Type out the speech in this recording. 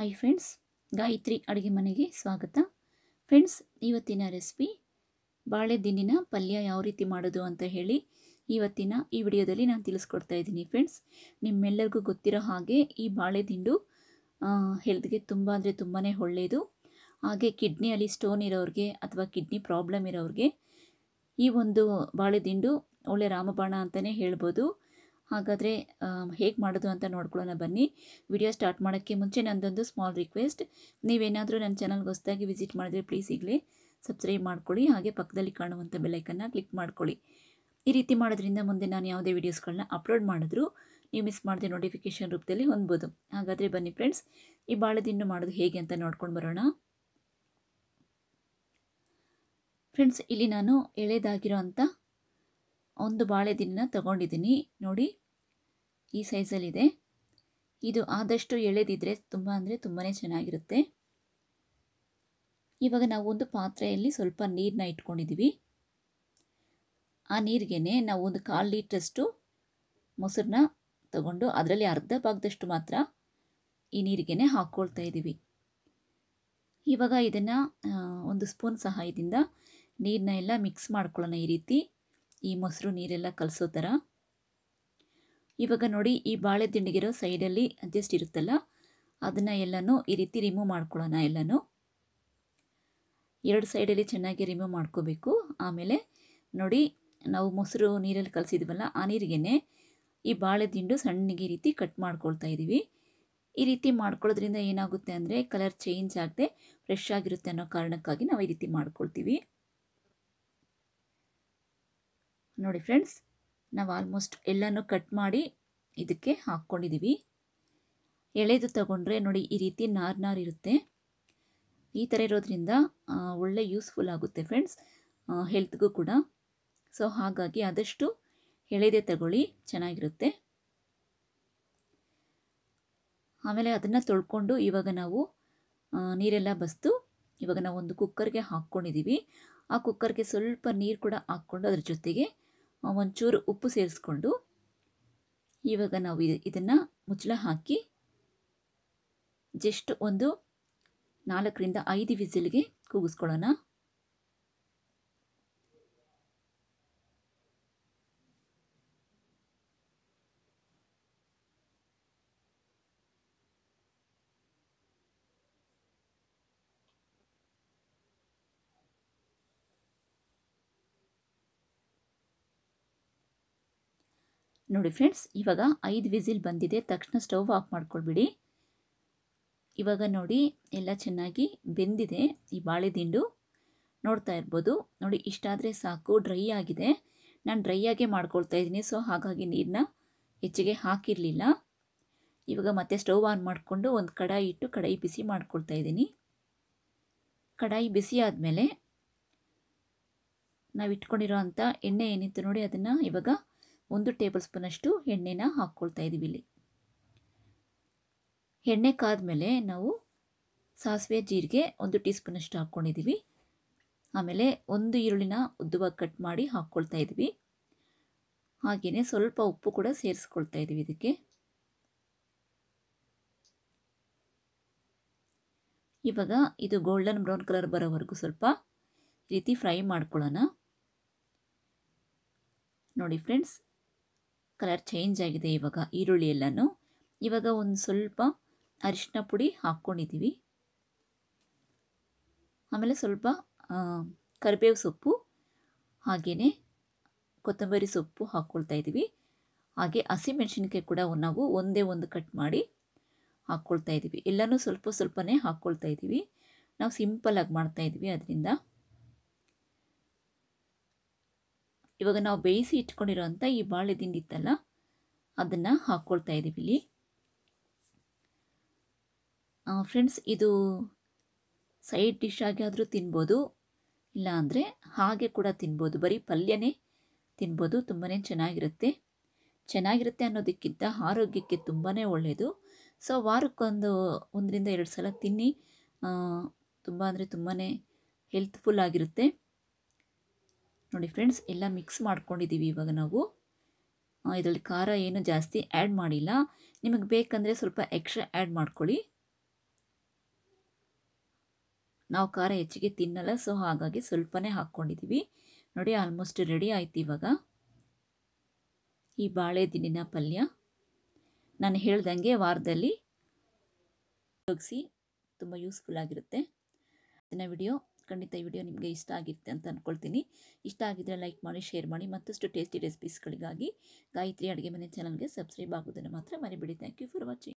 hi friends Gayatri ಅಡುಗೆ ಮನೆಗೆ ಸ್ವಾಗತ ಫ್ರೆಂಡ್ಸ್ ಇವತ್ತಿನ ರೆಸಿಪಿ ಬಾಳೆದಿನ್ನಿನ ಪಲ್ಯ ಯಾವ ರೀತಿ ಮಾಡೋದು ಅಂತ ಹೇಳಿ ಇವತ್ತಿನ ಈ ವಿಡಿಯೋದಲ್ಲಿ ನಾನು ತಿಳಿಸ್ಕೊಡ್ತಾ ಇದ್ದೀನಿ ಫ್ರೆಂಡ್ಸ್ ನಿಮ್ಮೆಲ್ಲರಿಗೂ ಗೊತ್ತಿರೋ ಹಾಗೆ ಈ ಬಾಳೆದಿಂಡು ಹೆಲ್ತ್ಗೆ ತುಂಬ ಅಂದರೆ ತುಂಬಾ ಒಳ್ಳೆಯದು ಹಾಗೆ ಕಿಡ್ನಿಯಲ್ಲಿ ಸ್ಟೋನ್ ಇರೋರಿಗೆ ಅಥವಾ ಕಿಡ್ನಿ ಪ್ರಾಬ್ಲಮ್ ಇರೋರಿಗೆ ಈ ಒಂದು ಬಾಳೆದಿಂಡು ಒಳ್ಳೆ ರಾಮಬಾಣ ಅಂತಲೇ ಹೇಳ್ಬೋದು ಹಾಗಾದರೆ ಹೇಗೆ ಮಾಡೋದು ಅಂತ ನೋಡ್ಕೊಳ್ಳೋಣ ಬನ್ನಿ ವಿಡಿಯೋ ಸ್ಟಾರ್ಟ್ ಮಾಡೋಕ್ಕೆ ಮುಂಚೆ ನಂದೊಂದು ಸ್ಮಾಲ್ ರಿಕ್ವೆಸ್ಟ್ ನೀವೇನಾದರೂ ನನ್ನ ಚಾನಲ್ಗೆ ಹೊಸದಾಗಿ ವಿಸಿಟ್ ಮಾಡಿದ್ರೆ ಪ್ಲೀಸ್ ಈಗಲೇ ಸಬ್ಸ್ಕ್ರೈಬ್ ಮಾಡ್ಕೊಳ್ಳಿ ಹಾಗೆ ಪಕ್ಕದಲ್ಲಿ ಕಾಣುವಂಥ ಬೆಲೈಕನ್ನು ಕ್ಲಿಕ್ ಮಾಡ್ಕೊಳ್ಳಿ ಈ ರೀತಿ ಮಾಡೋದ್ರಿಂದ ಮುಂದೆ ನಾನು ಯಾವುದೇ ವೀಡಿಯೋಸ್ಗಳನ್ನ ಅಪ್ಲೋಡ್ ಮಾಡಿದ್ರು ನೀವು ಮಿಸ್ ಮಾಡಿದೆ ನೋಟಿಫಿಕೇಷನ್ ರೂಪದಲ್ಲಿ ಹೊಂದ್ಬೋದು ಹಾಗಾದರೆ ಬನ್ನಿ ಫ್ರೆಂಡ್ಸ್ ಈ ಬಾಳೆದಿನ್ನು ಮಾಡೋದು ಹೇಗೆ ಅಂತ ನೋಡ್ಕೊಂಡು ಬರೋಣ ಫ್ರೆಂಡ್ಸ್ ಇಲ್ಲಿ ನಾನು ಎಳೆದಾಗಿರೋ ಅಂತ ಒಂದು ಬಾಳೆದಿನ್ನ ತಗೊಂಡಿದ್ದೀನಿ ನೋಡಿ ಈ ಸೈಜಲ್ಲಿದೆ ಇದು ಆದಷ್ಟು ಎಳೆದಿದ್ದರೆ ತುಂಬ ಅಂದರೆ ತುಂಬಾ ಚೆನ್ನಾಗಿರುತ್ತೆ ಇವಾಗ ನಾವು ಒಂದು ಪಾತ್ರೆಯಲ್ಲಿ ಸ್ವಲ್ಪ ನೀರನ್ನ ಇಟ್ಕೊಂಡಿದ್ದೀವಿ ಆ ನೀರಿಗೆ ನಾವು ಒಂದು ಕಾಲು ಲೀಟ್ರಷ್ಟು ಮೊಸರನ್ನ ತಗೊಂಡು ಅದರಲ್ಲಿ ಅರ್ಧ ಭಾಗದಷ್ಟು ಮಾತ್ರ ಈ ನೀರಿಗೆ ಹಾಕ್ಕೊಳ್ತಾ ಇದ್ದೀವಿ ಇವಾಗ ಇದನ್ನು ಒಂದು ಸ್ಪೂನ್ ಸಹಾಯದಿಂದ ನೀರನ್ನ ಎಲ್ಲ ಮಿಕ್ಸ್ ಮಾಡ್ಕೊಳ್ಳೋಣ ಈ ರೀತಿ ಈ ಮೊಸರು ನೀರೆಲ್ಲ ಕಲಸೋ ಥರ ಇವಾಗ ನೋಡಿ ಈ ಬಾಳೆ ದಿಂಡಿಗಿರೋ ಸೈಡಲ್ಲಿ ಅಡ್ಜಸ್ಟ್ ಇರುತ್ತಲ್ಲ ಅದನ್ನು ಎಲ್ಲನೂ ಈ ರೀತಿ ರಿಮೂವ್ ಮಾಡ್ಕೊಳ್ಳೋಣ ಎಲ್ಲನೂ ಎರಡು ಸೈಡಲ್ಲಿ ಚೆನ್ನಾಗಿ ರಿಮೂವ್ ಮಾಡ್ಕೋಬೇಕು ಆಮೇಲೆ ನೋಡಿ ನಾವು ಮೊಸರು ನೀರಲ್ಲಿ ಕಲಸಿದ್ವಲ್ಲ ಆ ನೀರಿಗೆ ಈ ಬಾಳೆ ದಿಂಡು ಸಣ್ಣಗೆ ಈ ರೀತಿ ಕಟ್ ಮಾಡ್ಕೊಳ್ತಾ ಇದ್ದೀವಿ ಈ ರೀತಿ ಮಾಡ್ಕೊಳ್ಳೋದ್ರಿಂದ ಏನಾಗುತ್ತೆ ಅಂದರೆ ಕಲರ್ ಚೇಂಜ್ ಆಗದೆ ಫ್ರೆಶ್ ಆಗಿರುತ್ತೆ ಅನ್ನೋ ಕಾರಣಕ್ಕಾಗಿ ನಾವು ಈ ರೀತಿ ಮಾಡ್ಕೊಳ್ತೀವಿ ನೋಡಿ ಫ್ರೆಂಡ್ಸ್ ನಾವು ಆಲ್ಮೋಸ್ಟ್ ಎಲ್ಲನೂ ಕಟ್ ಮಾಡಿ ಇದಕ್ಕೆ ಹಾಕ್ಕೊಂಡಿದ್ದೀವಿ ಎಳೆದು ತಗೊಂಡ್ರೆ ನೋಡಿ ಈ ರೀತಿ ನಾರ್ ನಾರ್ ಇರುತ್ತೆ ಈ ಥರ ಇರೋದ್ರಿಂದ ಒಳ್ಳೆ ಯೂಸ್ಫುಲ್ ಆಗುತ್ತೆ ಫ್ರೆಂಡ್ಸ್ ಹೆಲ್ತ್ಗೂ ಕೂಡ ಸೊ ಹಾಗಾಗಿ ಆದಷ್ಟು ಎಳೆದೇ ತಗೊಳ್ಳಿ ಚೆನ್ನಾಗಿರುತ್ತೆ ಆಮೇಲೆ ಅದನ್ನು ತೊಳ್ಕೊಂಡು ಇವಾಗ ನಾವು ನೀರೆಲ್ಲ ಬಸ್ತು ಇವಾಗ ನಾವು ಒಂದು ಕುಕ್ಕರ್ಗೆ ಹಾಕ್ಕೊಂಡಿದ್ದೀವಿ ಆ ಕುಕ್ಕರ್ಗೆ ಸ್ವಲ್ಪ ನೀರು ಕೂಡ ಹಾಕ್ಕೊಂಡು ಅದ್ರ ಜೊತೆಗೆ ಒಂಚೂರು ಉಪ್ಪು ಸೇರಿಸ್ಕೊಂಡು ಇವಾಗ ನಾವು ಇದನ್ನು ಮುಚ್ಚಳ ಹಾಕಿ ಜಸ್ಟ್ ಒಂದು ನಾಲ್ಕರಿಂದ ಐದು ವಿಸಿಲ್ಗೆ ಕೂಗಿಸ್ಕೊಳ್ಳೋಣ ನೋಡಿ ಫ್ರೆಂಡ್ಸ್ ಇವಾಗ ಐದು ವಿಸಿಲ್ ಬಂದಿದೆ ತಕ್ಷಣ ಸ್ಟವ್ ಆಫ್ ಮಾಡ್ಕೊಳ್ಬಿಡಿ ಇವಾಗ ನೋಡಿ ಎಲ್ಲ ಚೆನ್ನಾಗಿ ಬೆಂದಿದೆ ಈ ಬಾಳೆ ದಿಂಡು ನೋಡ್ತಾ ಇರ್ಬೋದು ನೋಡಿ ಇಷ್ಟಾದರೆ ಸಾಕು ಡ್ರೈ ಆಗಿದೆ ನಾನು ಡ್ರೈಯಾಗೆ ಮಾಡ್ಕೊಳ್ತಾ ಇದ್ದೀನಿ ಸೊ ಹಾಗಾಗಿ ನೀರನ್ನ ಹೆಚ್ಚಿಗೆ ಹಾಕಿರಲಿಲ್ಲ ಇವಾಗ ಮತ್ತೆ ಸ್ಟವ್ ಆನ್ ಮಾಡಿಕೊಂಡು ಒಂದು ಕಡಾಯಿ ಇಟ್ಟು ಕಡಾಯಿ ಬಿಸಿ ಮಾಡ್ಕೊಳ್ತಾ ಇದ್ದೀನಿ ಕಡಾಯಿ ಬಿಸಿ ಆದಮೇಲೆ ನಾವು ಇಟ್ಕೊಂಡಿರೋ ಅಂಥ ಎಣ್ಣೆ ಏನಿತ್ತು ನೋಡಿ ಅದನ್ನು ಇವಾಗ ಒಂದು ಟೇಬಲ್ ಸ್ಪೂನಷ್ಟು ಎಣ್ಣೆನ ಹಾಕ್ಕೊಳ್ತಾ ಇದ್ದೀವಿ ಇಲ್ಲಿ ಎಣ್ಣೆ ಕಾದ್ಮೇಲೆ ನಾವು ಸಾಸಿವೆ ಜೀರಿಗೆ ಒಂದು ಟೀ ಸ್ಪೂನಷ್ಟು ಹಾಕ್ಕೊಂಡಿದ್ದೀವಿ ಆಮೇಲೆ ಒಂದು ಈರುಳ್ಳಿನ ಉದ್ದುವಾಗಿ ಕಟ್ ಮಾಡಿ ಹಾಕ್ಕೊಳ್ತಾ ಇದ್ವಿ ಹಾಗೆಯೇ ಸ್ವಲ್ಪ ಉಪ್ಪು ಕೂಡ ಸೇರಿಸ್ಕೊಳ್ತಾ ಇದ್ದೀವಿ ಇದಕ್ಕೆ ಇವಾಗ ಇದು ಗೋಲ್ಡನ್ ಬ್ರೌನ್ ಕಲರ್ ಬರೋವರೆಗೂ ಸ್ವಲ್ಪ ರೀತಿ ಫ್ರೈ ಮಾಡ್ಕೊಳ್ಳೋಣ ನೋಡಿ ಫ್ರೆಂಡ್ಸ್ ಕಲರ್ ಚೇಂಜ್ ಆಗಿದೆ ಇವಾಗ ಈರುಳ್ಳಿ ಎಲ್ಲನೂ ಇವಾಗ ಒಂದು ಸ್ವಲ್ಪ ಅರಿಶಿನ ಪುಡಿ ಹಾಕ್ಕೊಂಡಿದ್ದೀವಿ ಆಮೇಲೆ ಸ್ವಲ್ಪ ಕರಿಬೇವು ಸೊಪ್ಪು ಹಾಗೆಯೇ ಕೊತ್ತಂಬರಿ ಸೊಪ್ಪು ಹಾಕ್ಕೊಳ್ತಾ ಇದ್ದೀವಿ ಹಾಗೆ ಹಸಿಮೆಣಸಿನ್ಕಾಯಿ ಕೂಡ ನಾವು ಒಂದೇ ಒಂದು ಕಟ್ ಮಾಡಿ ಹಾಕ್ಕೊಳ್ತಾ ಇದ್ದೀವಿ ಎಲ್ಲನೂ ಸ್ವಲ್ಪ ಸ್ವಲ್ಪನೇ ಹಾಕ್ಕೊಳ್ತಾ ಇದ್ದೀವಿ ನಾವು ಸಿಂಪಲಾಗಿ ಮಾಡ್ತಾ ಇದ್ದೀವಿ ಅದರಿಂದ ಇವಾಗ ನಾವು ಬೇಯಿಸಿ ಇಟ್ಕೊಂಡಿರೋಂಥ ಈ ಬಾಳೆ ಇತ್ತಲ್ಲ ಅದನ್ನು ಹಾಕ್ಕೊಳ್ತಾ ಇದ್ದೀವಿ ಇಲ್ಲಿ ಫ್ರೆಂಡ್ಸ್ ಇದು ಸೈಡ್ ಡಿಶ್ ಆಗಿ ಆದರೂ ತಿನ್ಬೋದು ಇಲ್ಲಾಂದರೆ ಹಾಗೆ ಕೂಡ ತಿನ್ಬೋದು ಬರೀ ಪಲ್ಯನೇ ತಿನ್ಬೋದು ತುಂಬಾ ಚೆನ್ನಾಗಿರುತ್ತೆ ಚೆನ್ನಾಗಿರುತ್ತೆ ಅನ್ನೋದಕ್ಕಿಂತ ಆರೋಗ್ಯಕ್ಕೆ ತುಂಬಾ ಒಳ್ಳೆಯದು ಸೊ ವಾರಕ್ಕೊಂದು ಒಂದರಿಂದ ಎರಡು ಸಲ ತಿನ್ನಿ ತುಂಬ ಅಂದರೆ ತುಂಬಾ ಹೆಲ್ತ್ಫುಲ್ ಆಗಿರುತ್ತೆ ನೋಡಿ ಫ್ರೆಂಡ್ಸ್ ಎಲ್ಲ ಮಿಕ್ಸ್ ಮಾಡ್ಕೊಂಡಿದ್ದೀವಿ ಇವಾಗ ನಾವು ಇದರಲ್ಲಿ ಖಾರ ಏನು ಜಾಸ್ತಿ ಆ್ಯಡ್ ಮಾಡಿಲ್ಲ ನಿಮಗೆ ಬೇಕಂದರೆ ಸ್ವಲ್ಪ ಎಕ್ಸ್ಟ್ರಾ ಆ್ಯಡ್ ಮಾಡ್ಕೊಳ್ಳಿ ನಾವು ಖಾರ ಹೆಚ್ಚಿಗೆ ತಿನ್ನಲ್ಲ ಸೊ ಹಾಗಾಗಿ ಸ್ವಲ್ಪನೇ ಹಾಕ್ಕೊಂಡಿದ್ದೀವಿ ನೋಡಿ ಆಲ್ಮೋಸ್ಟ್ ರೆಡಿ ಆಯ್ತು ಇವಾಗ ಈ ಬಾಳೆ ಪಲ್ಯ ನಾನು ಹೇಳ್ದಂಗೆ ವಾರದಲ್ಲಿ ಉಪಯೋಗಿಸಿ ತುಂಬ ಯೂಸ್ಫುಲ್ ಆಗಿರುತ್ತೆ ಅದನ್ನ ವಿಡಿಯೋ ಖಂಡಿತ ಈ ವಿಡಿಯೋ ನಿಮಗೆ ಇಷ್ಟ ಆಗಿರುತ್ತೆ ಅಂತ ಅಂದ್ಕೊಳ್ತೀನಿ ಇಷ್ಟ ಆಗಿದ್ರೆ ಲೈಕ್ ಮಾಡಿ ಶೇರ್ ಮಾಡಿ ಮತ್ತಷ್ಟು ಟೇಸ್ಟಿ ರೆಸಿಪೀಸ್ಗಳಿಗಾಗಿ ಗಾಯತ್ರಿ ಅಡುಗೆ ಮನೆ ಚಾನಲ್ಗೆ ಸಬ್ಸ್ಕ್ರೈಬ್ ಆಗೋದನ್ನು ಮಾತ್ರ ಮರಿಬಿಡಿ ಥ್ಯಾಂಕ್ ಯು ಫಾರ್ ವಾಚಿಂಗ್